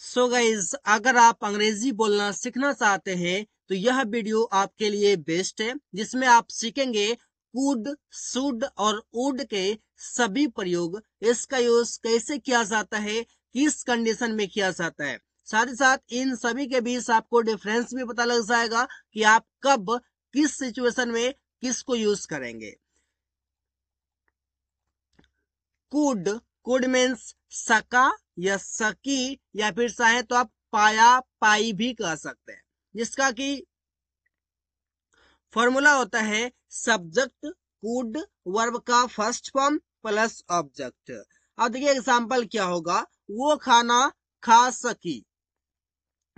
सो so guys अगर आप अंग्रेजी बोलना सीखना चाहते हैं तो यह वीडियो आपके लिए बेस्ट है जिसमें आप सीखेंगे कुड सुड और उड के सभी प्रयोग इसका यूज कैसे किया जाता है किस कंडीशन में किया जाता है साथ ही साथ इन सभी के बीच आपको डिफरेंस भी पता लग जाएगा कि आप कब किस सिचुएशन में किसको यूज करेंगे कुड कुड मीन्स सका या सकी या फिर चाहे तो आप पाया पाई भी कह सकते हैं जिसका कि फॉर्मूला होता है सब्जेक्ट कुड वर्ब का फर्स्ट फॉर्म प्लस ऑब्जेक्ट अब देखिए एग्जांपल क्या होगा वो खाना खा सकी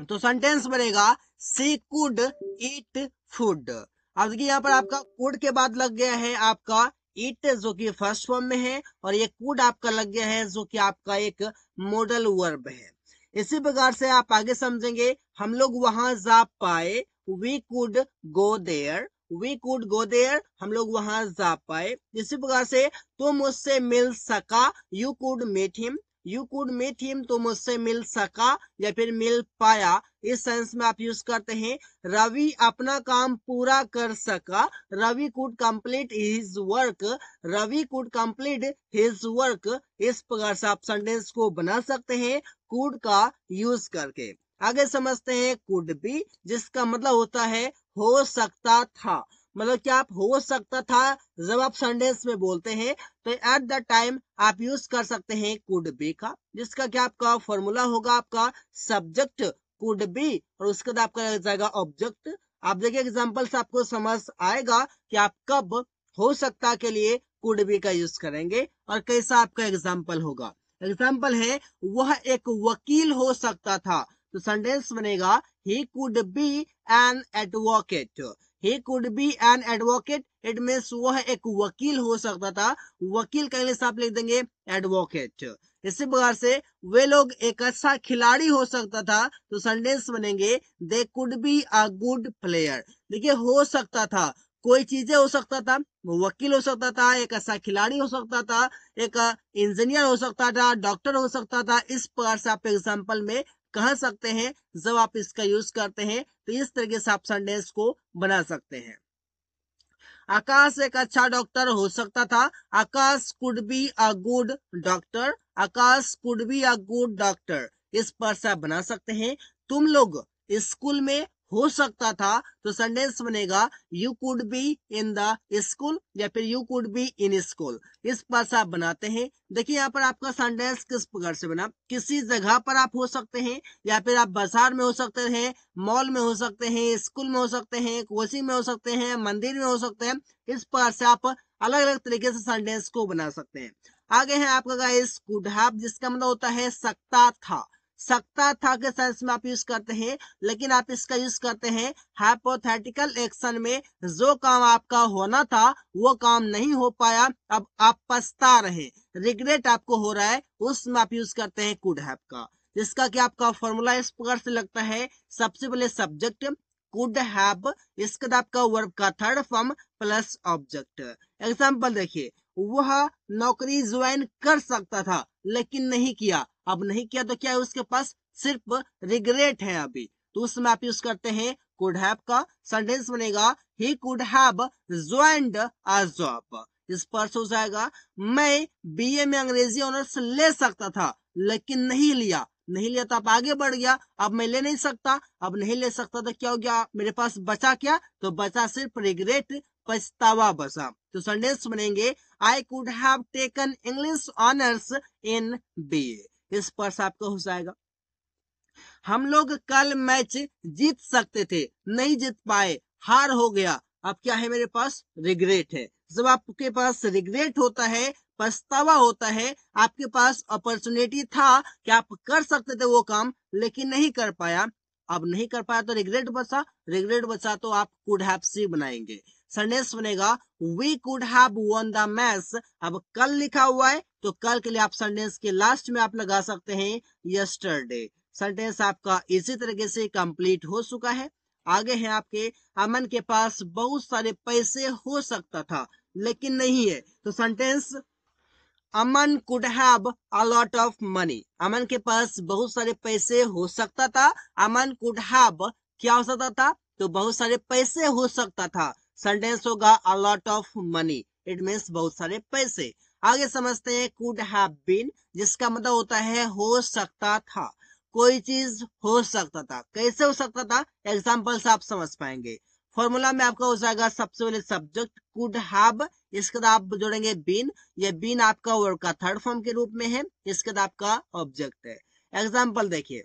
तो सेंटेंस बनेगा सी कुड ईट फूड अब देखिए यहाँ पर आपका कुड के बाद लग गया है आपका इट जो कि फर्स्ट फॉर्म में है और ये कूड आपका लग गया है जो कि आपका एक मॉडल वर्ब है इसी प्रकार से आप आगे समझेंगे हम लोग वहां जा पाए we could go there we could go there हम लोग वहां जा पाए इसी प्रकार से तुम उससे मिल सका you could met him you could met him तुम उससे मिल सका या फिर मिल पाया इस सेंस में आप यूज करते हैं रवि अपना काम पूरा कर सका Ravi could complete his work Ravi could complete his work इस प्रकार से आप सेंटेंस को बना सकते हैं कुड का यूज करके आगे समझते हैं कुड बी जिसका मतलब होता है हो सकता था मतलब क्या आप हो सकता था जब आप सेंटेंस में बोलते हैं तो एट द टाइम आप यूज कर सकते हैं कुड बी का जिसका क्या आपका फॉर्मूला होगा आपका सब्जेक्ट कुड बी और उसके बाद आपका लग जाएगा ऑब्जेक्ट आप देखिए एग्जाम्पल से आपको समझ आएगा कि आप कब हो सकता के लिए कुड बी का यूज करेंगे और कैसा आपका एग्जाम्पल होगा एग्जाम्पल है वह एक वकील हो सकता था तो सेंटेंस बनेगा he could be an advocate he could be an advocate it means वह एक वकील हो सकता था वकील कहने से आप लिख देंगे एडवोकेट इसी प्रकार से वे लोग एक अच्छा खिलाड़ी हो सकता था तो सेंटेंस बनेंगे they could be a good player देखिए हो सकता था कोई चीजें हो सकता था वकील हो सकता था एक अच्छा खिलाड़ी हो सकता था एक इंजीनियर हो सकता था डॉक्टर हो सकता था इस प्रकार से आप एग्जाम्पल में कह सकते हैं जब आप इसका यूज करते हैं तो इस तरीके से आप सेंटेंस को बना सकते हैं आकाश एक अच्छा डॉक्टर हो सकता था Akash could be a good doctor Akash could be a good doctor इस पर से बना सकते हैं तुम लोग स्कूल में हो सकता था तो सेंटेंस बनेगा you could be in the school या फिर you could be in school इस पर से आप बनाते हैं देखिए यहाँ पर आपका सेंटेंस किस प्रकार से बना किसी जगह पर आप हो सकते हैं या फिर आप बाजार में हो सकते हैं मॉल में हो सकते हैं स्कूल में हो सकते हैं कोचिंग में हो सकते हैं मंदिर में हो सकते हैं इस प्रकार से आप अलग अलग तरीके से सेंटेंस को बना सकते हैं आगे है आपका गाइस कुड हैव जिसका मतलब होता है सकता था सकता था के सेंस में आप यूज करते हैं लेकिन आप इसका यूज करते हैं हाइपोथेटिकल एक्शन में जो काम आपका होना था वो काम नहीं हो पाया अब आप पछता रहे रिग्रेट आपको हो रहा है उसमें आप यूज करते हैं कुड हैप का जिसका कि आपका फॉर्मूला इस प्रकार से लगता है सबसे पहले सब्जेक्ट कुड हैप इसके बाद आपका वर्ब का third form plus object example देखिए वह नौकरी ज्वाइन कर सकता था लेकिन नहीं किया अब नहीं किया तो क्या है उसके पास सिर्फ रिग्रेट है अभी तो उसमें आप यूज करते हैं कुड हैव का सेंटेंस बनेगा he could have joined a job इस पर हो जाएगा मैं बीए में अंग्रेजी ऑनर्स ले सकता था लेकिन नहीं लिया नहीं लिया तो आप आगे बढ़ गया अब मैं ले नहीं सकता अब नहीं ले सकता तो क्या हो गया मेरे पास बचा क्या तो बचा सिर्फ रिग्रेट पछतावा बचा तो सेंटेंस बनेंगे I could have taken English honours in BA इस पर्स आपका हो जाएगा हम लोग कल मैच जीत सकते थे नहीं जीत पाए हार हो गया अब क्या है मेरे पास रिग्रेट है जब आपके पास रिग्रेट होता है पछतावा होता है आपके पास अपॉर्चुनिटी था कि आप कर सकते थे वो काम लेकिन नहीं कर पाया अब नहीं कर पाया तो रिग्रेट बचा रिग्रेट बचा तो आप कुड हैव सी बनाएंगे सेंटेंस बनेगा we could have won the match अब कल लिखा हुआ है तो कल के लिए आप सेंटेंस के लास्ट में आप लगा सकते हैं यस्टरडे सेंटेंस आपका इसी तरीके से कंप्लीट हो चुका है आगे है आपके अमन के पास बहुत सारे पैसे हो सकता था लेकिन नहीं है तो sentence Aman could have a lot of money Aman के पास बहुत सारे पैसे हो सकता था अमन कुड हैव क्या हो सकता था तो बहुत सारे पैसे हो सकता था सेंटेंस होगा a lot of money it means बहुत सारे पैसे आगे समझते हैं कुड हैव बीन जिसका मतलब होता है हो सकता था कोई चीज हो सकता था कैसे हो सकता था एग्जाम्पल से आप समझ पाएंगे फॉर्मूला में आपका हो जाएगा सबसे पहले सब्जेक्ट कुड हैव इसके बाद आप जोड़ेंगे बीन ये बीन आपका वर्ड का थर्ड फॉर्म के रूप में है इसके बाद आपका ऑब्जेक्ट है एग्जाम्पल देखिए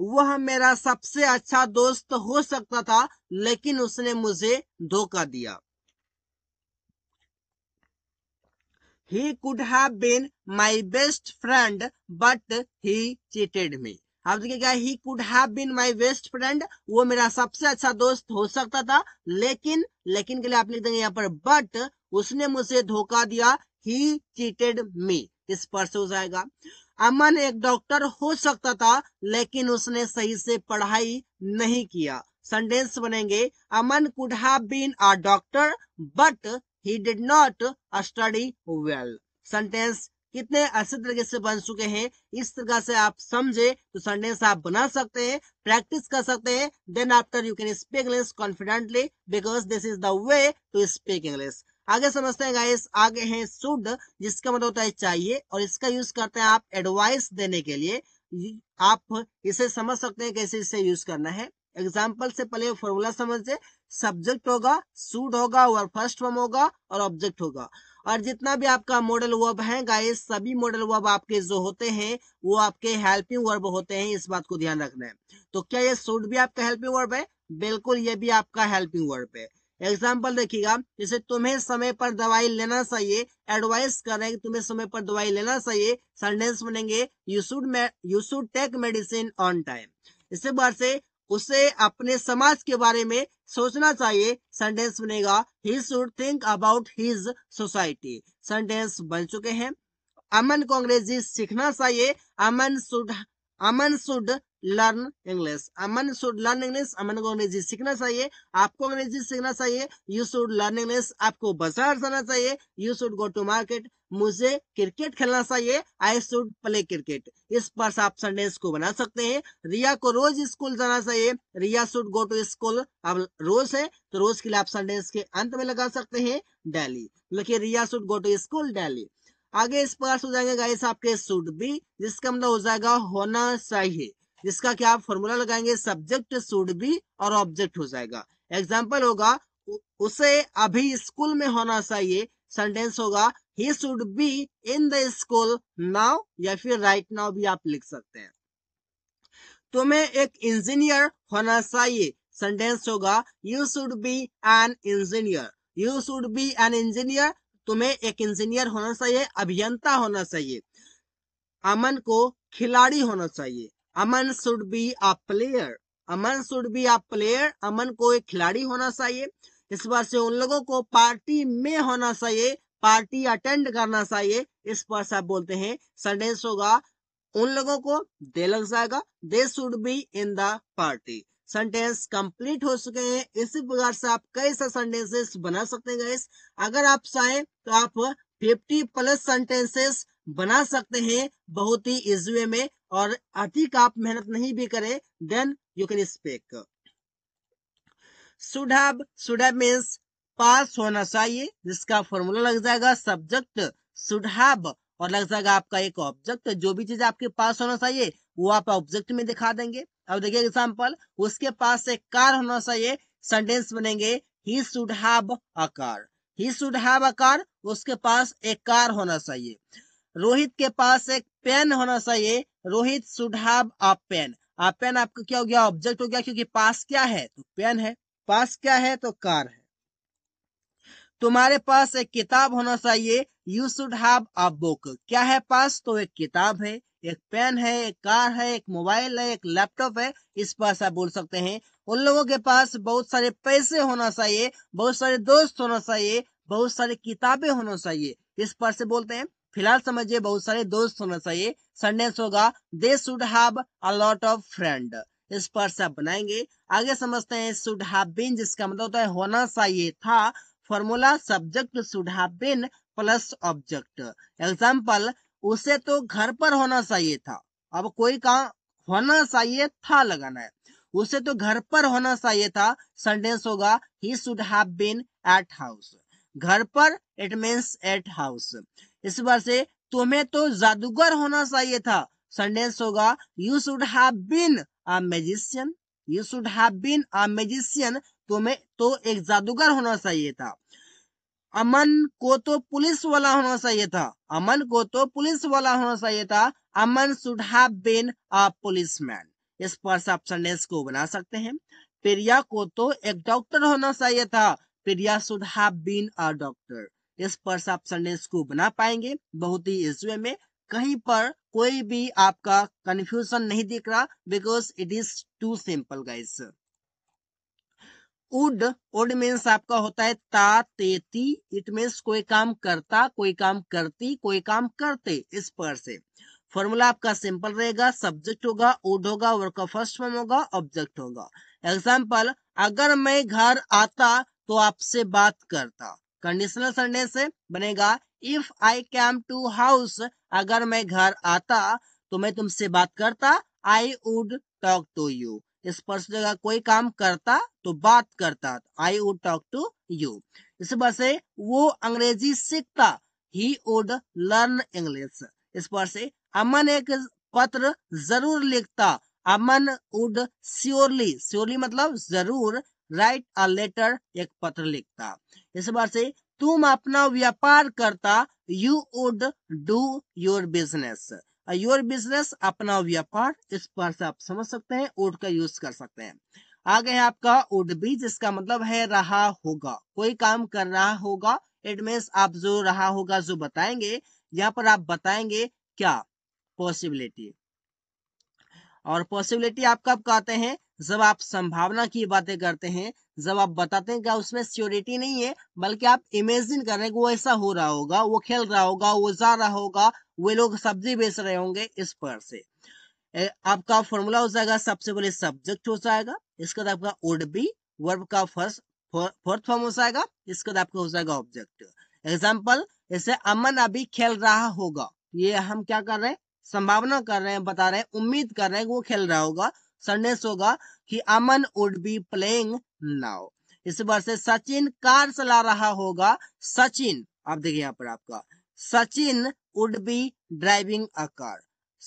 वह मेरा सबसे अच्छा दोस्त हो सकता था लेकिन उसने मुझे धोखा दिया he could have been my best friend but he cheated me आप देखिए क्या he could have been my best friend वो मेरा सबसे अच्छा दोस्त हो सकता था लेकिन लेकिन के लिए आप लिख देंगे यहाँ पर बट उसने मुझे धोखा दिया ही चीटेड मी इस पर से हो जाएगा अमन एक डॉक्टर हो सकता था लेकिन उसने सही से पढ़ाई नहीं किया सेंटेंस बनेंगे Aman could have been a doctor but he did not study well sentence कितने अच्छे तरीके से बन चुके हैं इस तरह से आप समझे तो सेंटेंस आप बना सकते हैं प्रैक्टिस कर सकते हैं then after you can speak English confidently because this is the way to speak English आगे समझते हैं गाइस आगे है शुड जिसका मतलब होता है चाहिए और इसका यूज करते हैं आप एडवाइस देने के लिए आप इसे समझ सकते हैं कैसे इसे यूज करना है एग्जाम्पल से पहले फॉर्मूला समझे सब्जेक्ट होगा सूड होगा और फर्स्ट फॉर्म होगा और ऑब्जेक्ट होगा और जितना भी आपका मॉडल वर्ब है गाइस सभी मॉडल वर्ब आपके जो होते हैं वो आपके हेल्पिंग वर्ब होते हैं इस बात को ध्यान रखना है तो क्या ये सूड भी आपका हेल्पिंग वर्ब है बिल्कुल ये भी आपका हेल्पिंग वर्ब है एग्जाम्पल देखिएगा जैसे तुम्हें समय पर दवाई लेना चाहिए एडवाइस कर रहे हैं तुम्हें समय पर दवाई लेना चाहिए सेंटेंस बनेंगे you should you should take medicine on time इसी बार से उसे अपने समाज के बारे में सोचना चाहिए सेंटेंस बनेगा he should think about his society sentence बन चुके हैं अमन को अंग्रेजी सीखना चाहिए Aman should Aman should learn English Aman should learn English Aman को अंग्रेजी सीखना चाहिए आपको अंग्रेजी सीखना चाहिए यू शुड लर्न इंग्लिश आपको बाजार जाना चाहिए you should go to market मुझे क्रिकेट खेलना चाहिए आई शुड प्ले क्रिकेट इस पर आप सेंटेंस को बना सकते हैं रिया को रोज स्कूल जाना चाहिए Riya should go to school अब रोज है तो रोज के लिए आप सेंटेंस के अंत में लगा सकते हैं डेली लेकिन Riya should go to school daily आगे इस प्रकार से हो जाएंगे गाइस आपके शुड बी जिसका मतलब हो जाएगा होना चाहिए जिसका क्या आप फॉर्मूला लगाएंगे सब्जेक्ट सुड बी और ऑब्जेक्ट हो जाएगा एग्जाम्पल होगा उसे अभी स्कूल में होना चाहिए सेंटेंस होगा he should be in the school now या फिर राइट right नाउ भी आप लिख सकते हैं तुम्हें एक इंजीनियर होना चाहिए सेंटेंस होगा you should be an engineer you should be an engineer तुम्हें एक इंजीनियर होना चाहिए अभियंता होना चाहिए अमन को खिलाड़ी होना चाहिए Aman should be a player Aman should be a player Aman को एक खिलाड़ी होना चाहिए इस बार से उन लोगों को पार्टी में होना चाहिए पार्टी अटेंड करना चाहिए इस पर से बोलते हैं सेंटेंस होगा उन लोगों को दे लग जाएगा they should be in the party sentence complete हो चुके हैं इसी प्रकार से आप कई सा सेंटेंसेस बना सकते हैं गाइस अगर आप चाहें तो आप 50 प्लस सेंटेंसेस बना सकते हैं बहुत ही इजी वे में और अधिक आप मेहनत नहीं भी करें then you can speak should be should be means पास होना चाहिए जिसका फॉर्मूला लग जाएगा सब्जेक्ट सुडहब और लग जाएगा आपका एक ऑब्जेक्ट जो भी चीज आपके पास होना चाहिए वो आप ऑब्जेक्ट में दिखा देंगे अब देखिए एग्जाम्पल उसके पास एक कार होना चाहिए सेंटेंस बनेंगे he should have a car he should have a car उसके पास एक कार होना चाहिए रोहित के पास एक पेन होना चाहिए Rohit should have a pen a pen आपका क्या हो गया ऑब्जेक्ट हो गया क्योंकि पास क्या है तो पेन है पास क्या है तो कार है तुम्हारे पास एक किताब होना चाहिए you should have a book क्या है पास तो एक किताब है एक पेन है एक कार है एक मोबाइल है एक लैपटॉप है इस पास आप बोल सकते हैं उन लोगों के पास बहुत सारे पैसे होना चाहिए बहुत सारे दोस्त होना चाहिए बहुत सारी किताबें होना चाहिए इस पर से बोलते हैं फिलहाल समझिए बहुत सारे दोस्त होना चाहिए सेंटेंस होगा they should have a lot of friend इस पर से आप बनाएंगे आगे समझते हैं शुड हैव बीन जिसका मतलब होता है होना चाहिए था formula subject should have been plus object example उसे तो घर पर होना चाहिए था अब कोई काम होना चाहिए था लगाना है उसे तो घर पर होना चाहिए था सेंटेंस होगा he should have been at house घर पर इट मीन्स एट हाउस इस बार से तुम्हें तो जादूगर होना चाहिए था सेंटेंस होगा you should have been a magician you should have been a magician तुम्हें तो एक जादूगर होना चाहिए था अमन को तो पुलिस वाला होना चाहिए था अमन को तो पुलिस वाला होना चाहिए था Aman should have been a policeman इस पर से आप सेंटेंस को बना सकते हैं प्रिया को तो एक डॉक्टर होना चाहिए था Priya should have been a doctor इस पर आप संडेस को बना पाएंगे बहुत ही इस वे में कहीं पर कोई भी आपका कंफ्यूजन नहीं दिख रहा because it is too simple guys would would means आपका होता है ता तेती इट मीन्स कोई काम करता कोई काम करती कोई काम करते इस पर से फॉर्मूला आपका सिंपल रहेगा सब्जेक्ट होगा उड होगा वर्क का फर्स्ट फॉर्म होगा ऑब्जेक्ट होगा एग्जाम्पल अगर मैं घर आता तो आपसे बात करता कंडीशनल सेंटेंस से बनेगा if I came to house अगर मैं घर आता तो मैं तुमसे बात करता I would talk to you इस पर्सन जगह कोई काम करता तो बात करता I would talk to you इस पर से वो अंग्रेजी सीखता ही वुड लर्न इंग्लिश इस पर से अमन एक पत्र जरूर लिखता अमन वुड श्योरली श्योरली मतलब जरूर राइट अ लेटर एक पत्र लिखता इस बार से तुम अपना व्यापार करता you would do your business your business अपना व्यापार इस पर से आप समझ सकते हैं वुड का यूज कर सकते हैं आगे है आपका वुड भी जिसका मतलब है रहा होगा कोई काम कर रहा होगा इट मीन्स आप जो रहा होगा जो बताएंगे यहाँ पर आप बताएंगे क्या पॉसिबिलिटी और पॉसिबिलिटी आप कब कहते हैं जब आप संभावना की बातें करते हैं जब आप बताते हैं क्या उसमें स्योरिटी नहीं है बल्कि आप इमेजिन कर रहे हैं कि वो ऐसा हो रहा होगा वो खेल रहा होगा वो जा रहा होगा वे लोग सब्जी बेच रहे होंगे इस पर से आपका फॉर्मूला हो जाएगा सबसे पहले सब्जेक्ट हो जाएगा इसके बाद आपका वुड बी वर्ब का फर्स्ट फोर्थ फॉर्म हो जाएगा इसके बाद आपका हो जाएगा ऑब्जेक्ट एग्जाम्पल जैसे अमन अभी खेल रहा होगा ये हम क्या कर रहे हैं संभावना कर रहे हैं बता रहे हैं उम्मीद कर रहे हैं कि वो खेल रहा होगा संदेश होगा कि Aman would be playing now इस बार से सचिन कार चला रहा होगा सचिन आप देखिए यहाँ पर आपका Sachin would be driving a car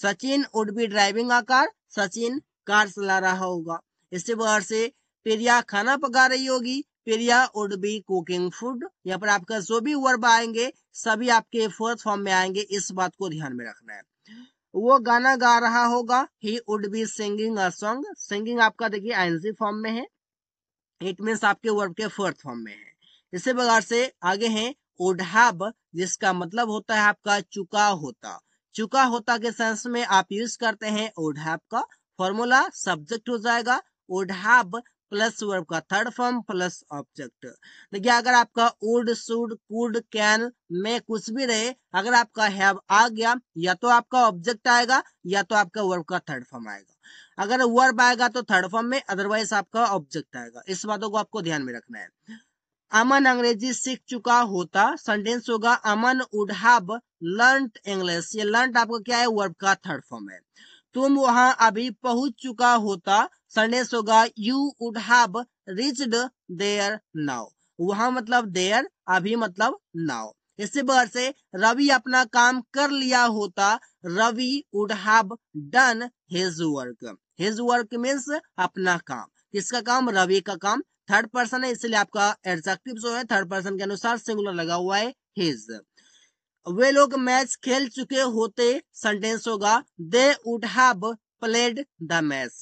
Sachin would be driving a car Sachin कार चला रहा होगा इस बार से प्रिया खाना पका रही होगी Priya would be cooking food यहाँ पर आपका जो भी वर्ब आएंगे सभी आपके फोर्थ फॉर्म में आएंगे इस बात को ध्यान में रखना है वो गाना गा रहा होगा he would be singing a song singing आपका देखिए आईएनजी फॉर्म में है इट मीन्स आपके वर्ब के फोर्थ फॉर्म में है इसी प्रकार से आगे है ओढ़ाब जिसका मतलब होता है आपका चुका होता चुका होता के सेंस में आप यूज करते हैं ओढ़ाब का फॉर्मूला सब्जेक्ट हो जाएगा ओढ़ाब प्लस वर्ब का थर्ड फॉर्म प्लस ऑब्जेक्ट देखिए अगर आपका उड सुड कुड कैन में कुछ भी रहे अगर आपका हैव आ गया या तो आपका ऑब्जेक्ट आएगा या तो आपका वर्ब का थर्ड फॉर्म आएगा अगर वर्ब आएगा तो थर्ड फॉर्म में अदरवाइज आपका ऑब्जेक्ट आएगा इस बातों को आपको ध्यान में रखना है अमन अंग्रेजी सीख चुका होता सेंटेंस होगा Aman would have learnt English ये लर्नट आपका क्या है वर्ब का थर्ड फॉर्म है तुम वहां अभी पहुंच चुका होता संडेस होगा you would have reached there now वहां मतलब देयर अभी मतलब नाउ इसी बार से रवि अपना काम कर लिया होता Ravi would have done his work his work means अपना काम किसका काम रवि का काम थर्ड पर्सन है इसलिए आपका एडजेक्टिव जो है थर्ड पर्सन के अनुसार सिंगुलर लगा हुआ है हिज वे लोग मैच खेल चुके होते सेंटेंस होगा they would have played the match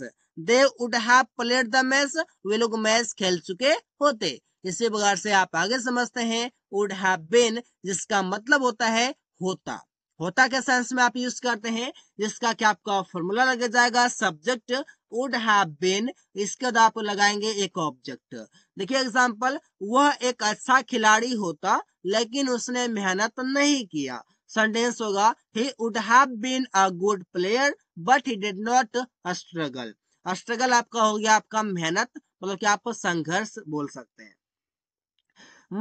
they would have played the match वे लोग मैच खेल चुके होते इसी प्रकार से आप आगे समझते हैं वुड हैव बीन जिसका मतलब होता है होता होता के सेंस में आप यूज करते हैं जिसका क्या आपका फॉर्मूला लग जाएगा सब्जेक्ट वुड हैव बीन इसके बाद आप लगाएंगे एक ऑब्जेक्ट देखिए एग्जांपल वह एक अच्छा खिलाड़ी होता लेकिन उसने मेहनत नहीं किया सेंटेंस होगा he would have been a good player but he did not struggle struggle आपका हो गया आपका मेहनत मतलब कि आप संघर्ष बोल सकते हैं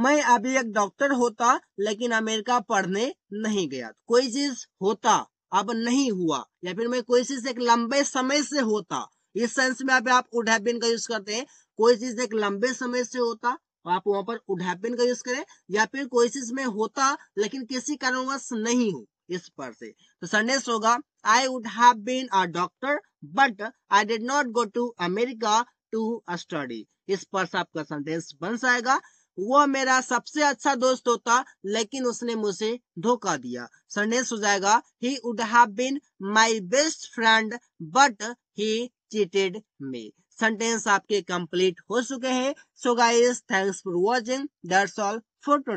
मैं अभी एक डॉक्टर होता लेकिन अमेरिका पढ़ने नहीं गया कोई चीज होता अब नहीं हुआ या फिर मैं कोई चीज एक लंबे समय से होता इस सेंस में आप, आप उडेपिन का यूज करते हैं कोई चीज एक लंबे समय से होता तो आप वहां पर उड का यूज करें या फिर कोई चीज में होता लेकिन किसी कारणवश नहीं हो इस पर से तो संदेश होगा I would have been a doctor but I did not go to America to study इस पर से आपका संदेश बन जाएगा वह मेरा सबसे अच्छा दोस्त होता लेकिन उसने मुझे धोखा दिया संदेश हो जाएगा he would have been my best friend but he cheated me sentence आपके कंप्लीट हो चुके हैं so guys thanks for watching that's all for today